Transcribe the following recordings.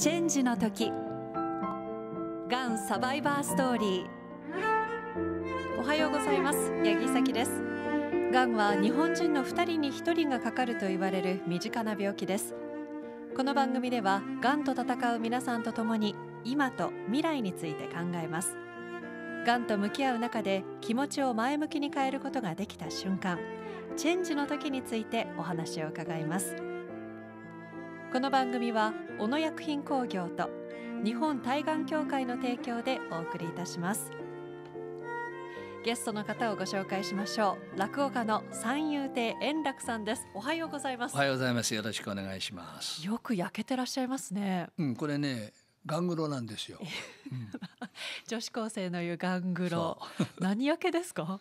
チェンジの時がんサバイバーストーリーおはようございます八木咲ですがんは日本人の2人に1人がかかると言われる身近な病気ですこの番組ではがんと戦う皆さんと共に今と未来について考えますがんと向き合う中で気持ちを前向きに変えることができた瞬間チェンジの時についてお話を伺いますこの番組は小野薬品工業と日本対岸協会の提供でお送りいたしますゲストの方をご紹介しましょう落語家の三遊亭円楽さんですおはようございますおはようございますよろしくお願いしますよく焼けてらっしゃいますねうんこれねガングロなんですよ、うん、女子高生の言うガングロ何焼けですか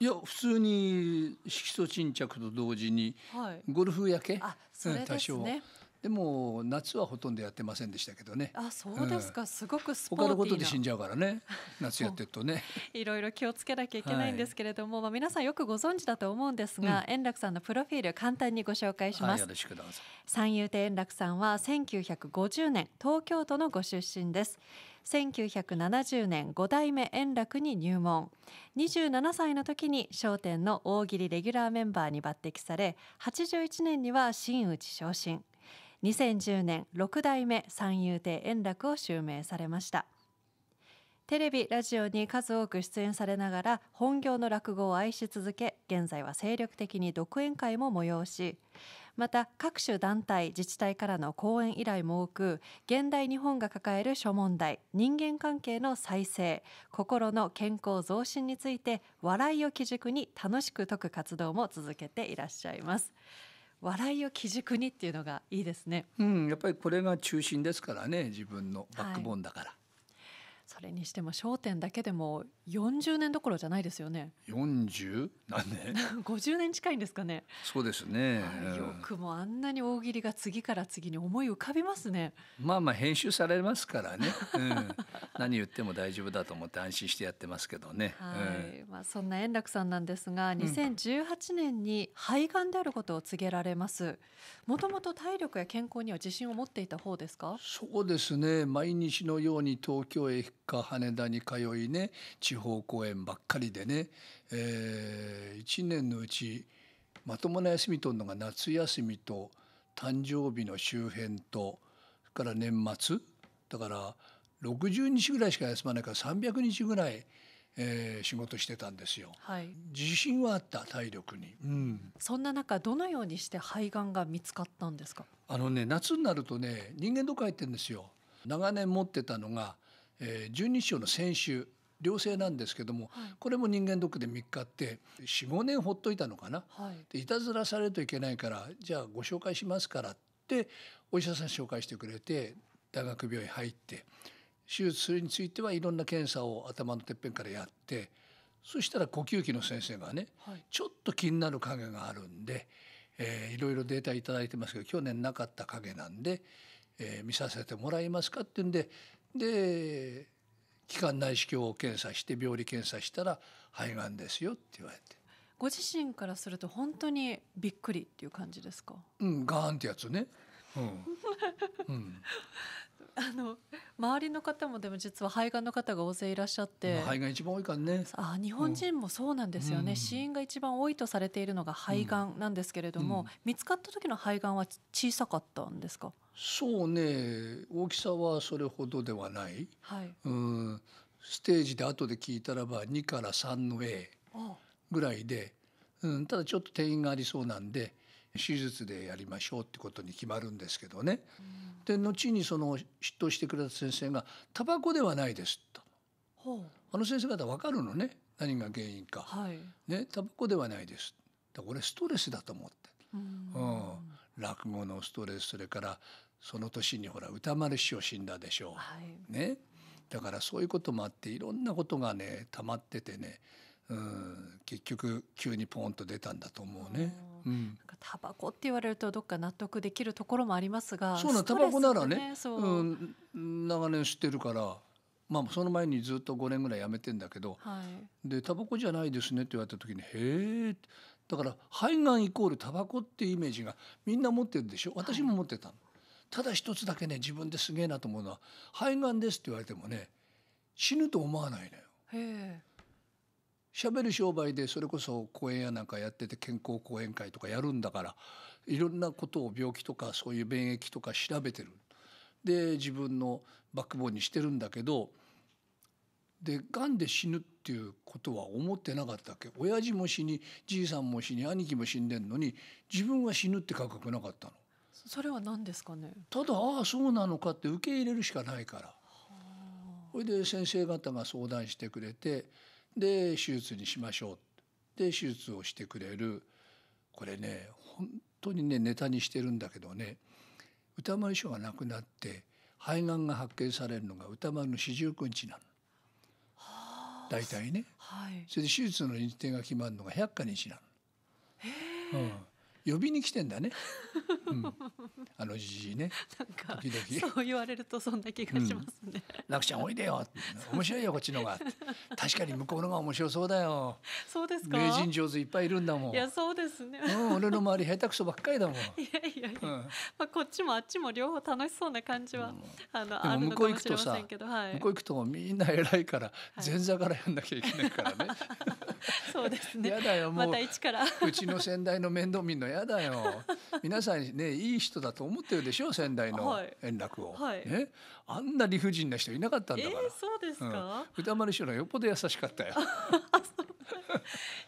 いや普通に色素沈着と同時に、はい、ゴルフ焼け、あそれですね、多少、でも夏はほとんどやってませんでしたけどね。あ、そうですか。うん、すごくスポーティーな。他のことで死んじゃうからね。夏やってるとね。いろいろ気をつけなきゃいけないんですけれども、はい、まあ皆さんよくご存知だと思うんですが、うん、円楽さんのプロフィール簡単にご紹介します。はい、よろしくどうぞ。三遊亭円楽さんは1950年東京都のご出身です。1970年5代目円楽に入門27歳の時に『笑点』の大喜利レギュラーメンバーに抜擢され81年には真打昇進2010年6代目三遊亭円楽を襲名されましたテレビラジオに数多く出演されながら本業の落語を愛し続け現在は精力的に独演会も催しまた各種団体自治体からの講演依頼も多く現代日本が抱える諸問題人間関係の再生心の健康増進について笑いを基軸に楽しく説く活動も続けていらっしゃいます笑いを基軸にっていうのがいいですね、うん、やっぱりこれが中心ですからね自分のバックボーンだから、はそれにしても商店だけでも40年どころじゃないですよね。40何年 ?50 年近いんですかね。そうですね、よくもあんなに大喜利が次から次に思い浮かびますね。まあまあ編集されますからね、うん、何言っても大丈夫だと思って安心してやってますけどね。はいうん、まあ、そんな円楽さんなんですが2018年に肺がんであることを告げられます。もともと体力や健康には自信を持っていた方ですかそうですね毎日のように東京へ羽田に通いね地方公演ばっかりでね、えー、1年のうちまともな休みとるのが夏休みと誕生日の周辺とそれから年末だから60日ぐらいしか休まないから300日ぐらい、えー、仕事してたんですよ、はい、自信はあった体力に、うん、そんな中どのようにして肺がんが見つかったんですかあのね夏になるとね人間ドック入ってんですよ長年持ってたのがえー、十二章の先週良性なんですけども、はい、これも人間ドックで3日って45年ほっといたのかな、はい、でいたずらされるといけないからじゃあご紹介しますからってお医者さん紹介してくれて大学病院入って手術するについてはいろんな検査を頭のてっぺんからやってそしたら呼吸器の先生がね、はい、ちょっと気になる影があるんで、えー、いろいろデータ頂いてますけど去年なかった影なんで、えー、見させてもらえますかっていうんでで気管内視鏡を検査して病理検査したら肺がんですよって言われてご自身からすると本当にびっくりっていう感じですかうんガーンってやつねうん、うん、あの周りの方もでも実は肺がんの方が大勢いらっしゃって、肺が一番多いからねあ日本人もそうなんですよね、うん、死因が一番多いとされているのが肺がんなんですけれども、うん、見つかった時の肺がんは小さかったんですかそうね大きさはそれほどではない、はい、うんステージで後で聞いたらば2から3の A ぐらいでうん、ただちょっと転移がありそうなんで手術でやりましょうってことに決まるんですけどね。うんで後にその執刀してくれた先生が「タバコではないです」と。あの先生方分かるのね何が原因か。はい、ねタバコではないです。だ俺ストレスだと思って。うん、うん、落語のストレスそれからその年にほら歌丸師匠死んだでしょう、はい、ねだからそういうこともあっていろんなことがね溜まっててねうん、結局急にポンと出たんだと思うね。うん、タバコって言われるとどっか納得できるところもありますがそうな、タバコならねうん、長年知ってるから、まあ、その前にずっと5年ぐらいやめてんだけど「はい、でタバコじゃないですね」って言われた時に「へえ」だから肺がんイコールタバコっていうイメージがみんな持ってるでしょ私も持ってたの、はい、ただ一つだけね自分ですげえなと思うのは「肺がんです」って言われてもね死ぬと思わないのよ。へえ。しゃべる商売でそれこそ講演やなんかやってて健康講演会とかやるんだからいろんなことを病気とかそういう免疫とか調べてるで自分のバックボーンにしてるんだけどでがんで死ぬっていうことは思ってなかったっけ親父も死にじいさんも死に兄貴も死んでんのに自分は死ぬって感覚なかったの。それは何ですかねただああそうなのかって受け入れるしかないから。それで先生方が相談してくれてで手術にしましょうで手術をしてくれるこれね本当にねネタにしてるんだけどね歌丸師匠が亡くなって肺がんが発見されるのが歌丸の四十九日なの。大体ね、はい、それで手術の日程が決まるのが百科日なの。うん、呼びに来てんだね。うん、あのじじいね。なんかそう言われるとそんな気がしますね。うん楽ちゃんおいでよ面白いよこっちのが確かに向こうのが面白そうだよそうですか名人上手いっぱいいるんだもんいやそうですね、うん、俺の周り下手くそばっかりだもんいやいやいや、うん、まあ、こっちもあっちも両方楽しそうな感じは、うん、あのあるのかもしれませんけど、はい、向こう行くとみんな偉いから前座からやんなきゃいけないからね、はい、そうですねやだよもう、ま、た一からうちの先代の面倒見んのやだよ皆さんねいい人だと思ってるでしょ先代の円楽を、はい、ね、あんな理不尽な人いなかったんだから。えー、そうですか、うん、歌丸師匠のよっぽど優しかったよ。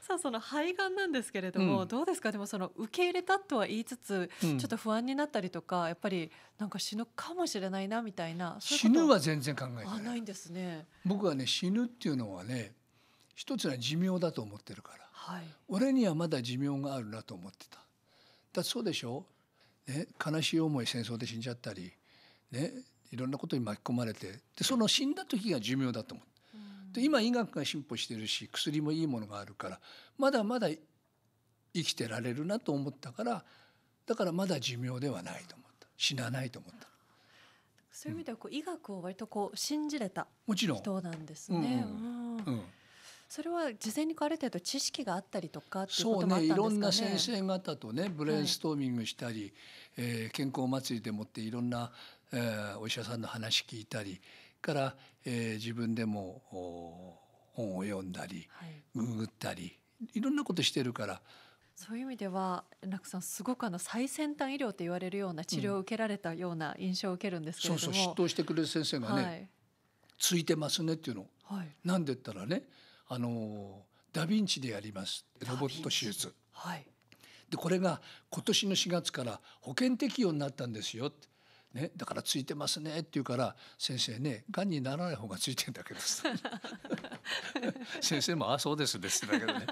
さあその肺がんなんですけれども、うん、どうですかでもその受け入れたとは言いつつ、うん、ちょっと不安になったりとかやっぱりなんか死ぬかもしれないなみたいな死ぬは全然考えてないんですね僕はね死ぬっていうのはね一つは寿命だと思ってるから、はい、俺にはまだ寿命があるなと思ってただそうでしょ、ね、悲しい思い戦争で死んじゃったり、ね、いろんなことに巻き込まれてでその死んだ時が寿命だと思うで今医学が進歩してるし薬もいいものがあるからまだまだ生きてられるなと思ったからだからまだ寿命ではないと思った死なないと思ったそういう意味ではこう、医学を割とこう信じれた人なんですね。それは事前にこうある程度知識があったりとかっていうこともあったですかね。そうねいろんな先生方とねブレインストーミングしたり、はい、えー、健康祭りでもっていろんなえー、お医者さんの話聞いたりから、えー、自分でも本を読んだり、はい、ググったりいろんなことしてるからそういう意味では円楽さんすごくあの最先端医療と言われるような治療を受けられたような印象を受けるんですけれども、うん、そうそう執刀してくれる先生がね、はい、ついてますねっていうの、はい、なんでったらねあのダ・ヴィンチでやりますロボット手術、はい、でこれが今年の4月から保険適用になったんですよってね、だからついてますねって言うから先生ねがんにならない方がついてんだけど 先生も「あそうですです」だけどね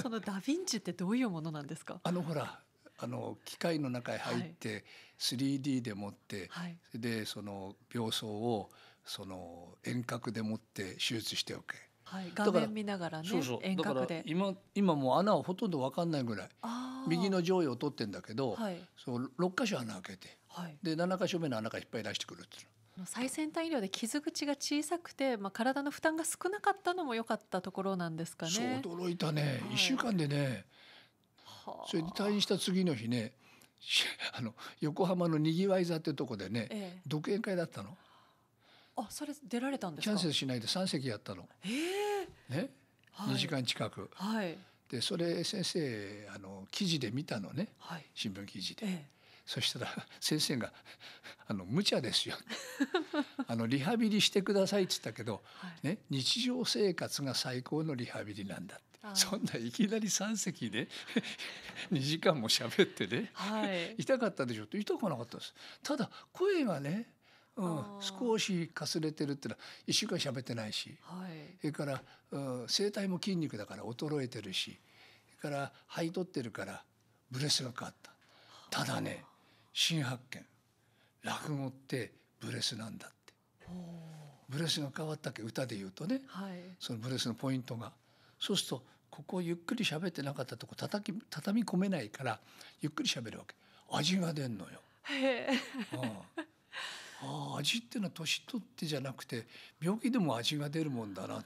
そのダ・ヴィンチってどういうものなんですかあのほらあの機械の中へ入って 3D でもって、はい、でその病巣をその遠隔でもって手術しておけ。はい、画面見ながらね遠隔で今今もう穴はほとんど分かんないぐらい右の上位を取ってんだけど、はい、そう6箇所穴開けてで7か所目の穴がいっぱい出してくるっていう最先端医療で傷口が小さくて、まあ、体の負担が少なかったのも良かったところなんですかね。驚いたね、はい、1週間でね、はあ、それで退院した次の日ね あの横浜のにぎわい座ってとこでね、ええ、独演会だったの。あそれ出られたんですキャンセルしないで3席やったの。えー、ね、はい、2時間近く。はい、でそれ先生あの記事で見たのね、はい、新聞記事で。ええそしたら先生が「あの無茶ですよ」あの「リハビリしてください」っつったけど、ね、日常生活が最高のリハビリなんだって。そんないきなり3席で2 時間も喋ってね、はい、痛かったでしょって痛くなかったですただ声がね、うん、少しかすれてるってのは1週間喋ってないし、はい、それから、うん、声帯も筋肉だから衰えてるしそれから肺取ってるからブレスが変わったただね新発見落語ってブレスなんだってブレスが変わったっけ歌で言うとね、はい、そのブレスのポイントがそうするとここゆっくり喋ってなかったとこ叩き畳み込めないからゆっくり喋るわけ味が出んのよ。あああ味っていうのは年取ってじゃなくて病気でも味が出るもんだなって。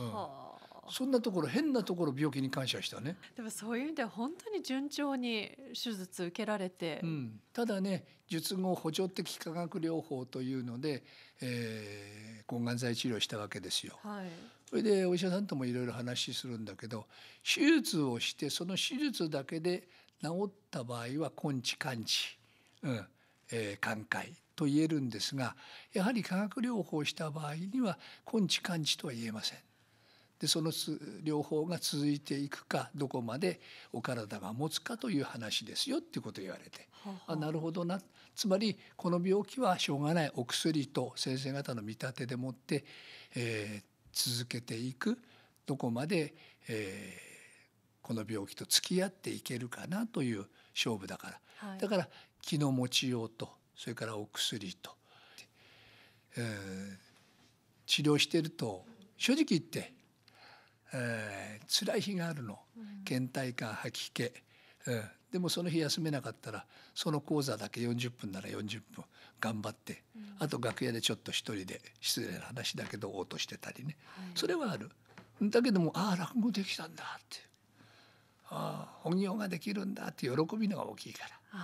うん、はあそんなところ変なところ病気に感謝したねでもそういう意味では本当に順調に手術受けられて、うん、ただね術後補助的化学療法というので、えー、抗がん剤治療したわけですよ、はい、それでお医者さんともいろいろ話するんだけど手術をしてその手術だけで治った場合は根治完治、うんえー、寛解と言えるんですがやはり化学療法をした場合には根治完治とは言えません。でその両方が続いていくかどこまでお体が持つかという話ですよっていうことを言われてあなるほどなつまりこの病気はしょうがないお薬と先生方の見立てでもって、えー、続けていくどこまで、えー、この病気と付き合っていけるかなという勝負だから、はい、だから気の持ちようとそれからお薬と、えー、治療してると正直言ってえー、辛い日があるの、倦怠感吐き気、うん、でもその日休めなかったらその講座だけ40分なら40分頑張って、うん、あと楽屋でちょっと一人で失礼な話だけど応答してたりね、はい、それはあるだけどもああ落語できたんだってああ本業ができるんだって喜びのが大きいから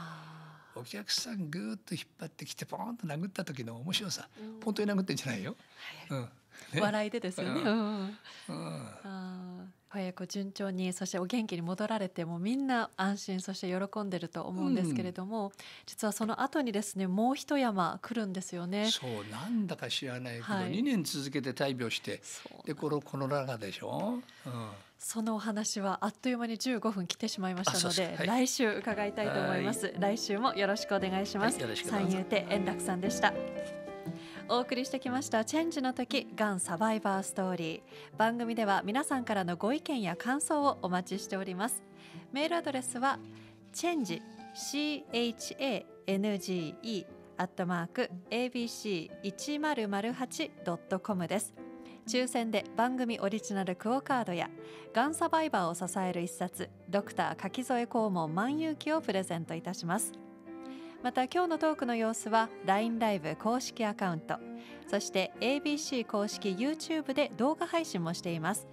お客さんぐーっと引っ張ってきてポーンと殴った時の面白さ、本当に殴ってんじゃないよ。はい、うん笑いでですよね。うんあ早く順調にそしてお元気に戻られてもみんな安心そして喜んでると思うんですけれども、うん、実はその後にですねもう一山来るんですよね。そうなんだか知らないけど、はい、2年続けて大病してでこのコロナ禍でしょ、うん、そのお話はあっという間に15分来てしまいましたので、はい、来週伺いたいと思います。来週もよろしくお願いします。三遊亭円楽さんでした。お送りしてきましたチェンジの時がんサバイバーストーリー番組では皆さんからのご意見や感想をお待ちしておりますメールアドレスはチェンジ change アットマーク abc1008.com です抽選で番組オリジナルクオカードやがんサバイバーを支える一冊ドクター柿添肛門万有記をプレゼントいたしますまた今日のトークの様子は LINE ライブ公式アカウントそして ABC 公式 YouTube で動画配信もしています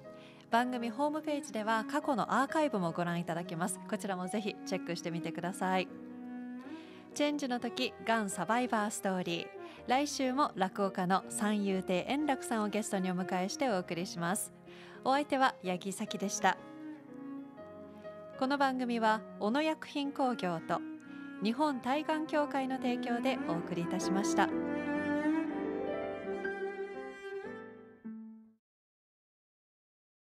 番組ホームページでは過去のアーカイブもご覧いただけますこちらもぜひチェックしてみてくださいチェンジの時がんサバイバーストーリー来週も落語家の三遊亭円楽さんをゲストにお迎えしてお送りしますお相手は八木咲でしたこの番組は小野薬品工業と「日本対岸協会の提供でお送りいたしました。